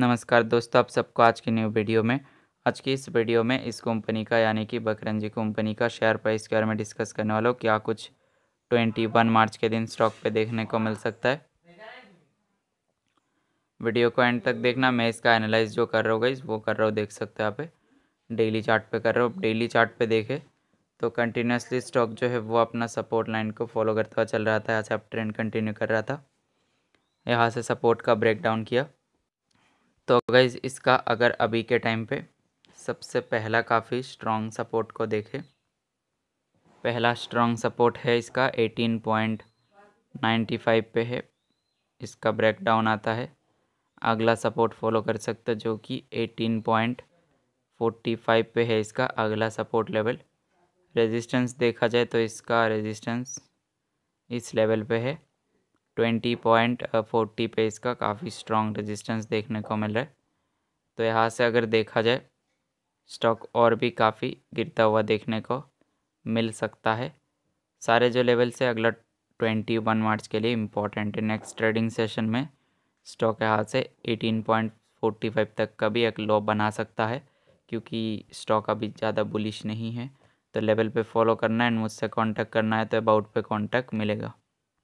नमस्कार दोस्तों आप सबको आज की न्यू वीडियो में आज की इस वीडियो में इस कंपनी का यानी कि बकरंजी कंपनी का शेयर प्राइस के बारे में डिस्कस करने वाला हूँ क्या कुछ 21 मार्च के दिन स्टॉक पे देखने को मिल सकता है वीडियो को एंड तक देखना मैं इसका एनालाइज जो कर रहा हूँ वो कर रहा हूँ देख सकते हो यहाँ पे डेली चार्ट पे कर रहा हूँ डेली चार्ट पे देखे तो कंटिन्यूसली स्टॉक जो है वो अपना सपोर्ट लाइन को फॉलो करता हुआ चल रहा था यहाँ से अब ट्रेंड कंटिन्यू कर रहा था यहाँ से सपोर्ट का ब्रेकडाउन किया तो गैज़ इसका अगर अभी के टाइम पे सबसे पहला काफ़ी स्ट्रॉन्ग सपोर्ट को देखें पहला स्ट्रॉन्ग सपोर्ट है इसका 18.95 पे है इसका ब्रेकडाउन आता है अगला सपोर्ट फॉलो कर सकते जो कि 18.45 पे है इसका अगला सपोर्ट लेवल रेजिस्टेंस देखा जाए तो इसका रेजिस्टेंस इस लेवल पे है ट्वेंटी पॉइंट फोर्टी पे इसका काफ़ी स्ट्रॉन्ग रेजिस्टेंस देखने को मिल रहा है तो यहाँ से अगर देखा जाए स्टॉक और भी काफ़ी गिरता हुआ देखने को मिल सकता है सारे जो लेवल से अगला ट्वेंटी वन मार्च के लिए इम्पॉर्टेंट है नेक्स्ट ट्रेडिंग सेशन में स्टॉक यहाँ से एटीन पॉइंट फोर्टी फाइव तक का भी एक लो बना सकता है क्योंकि स्टॉक अभी ज़्यादा बुलिश नहीं है तो लेवल पे फॉलो करना है एंड मुझसे कांटेक्ट करना है तो अबाउट पे कांटेक्ट मिलेगा